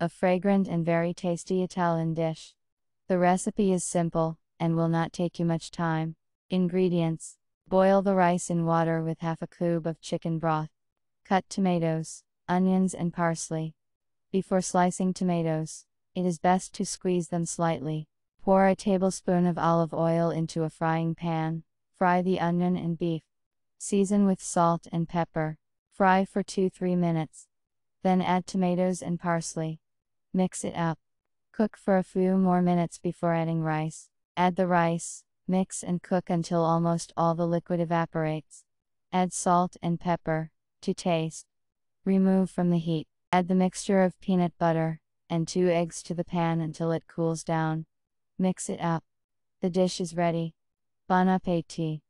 a fragrant and very tasty Italian dish. The recipe is simple, and will not take you much time. Ingredients. Boil the rice in water with half a cube of chicken broth. Cut tomatoes, onions and parsley. Before slicing tomatoes, it is best to squeeze them slightly. Pour a tablespoon of olive oil into a frying pan. Fry the onion and beef. Season with salt and pepper. Fry for 2-3 minutes. Then add tomatoes and parsley mix it up. Cook for a few more minutes before adding rice. Add the rice, mix and cook until almost all the liquid evaporates. Add salt and pepper, to taste. Remove from the heat. Add the mixture of peanut butter, and two eggs to the pan until it cools down. Mix it up. The dish is ready. Bon appetit.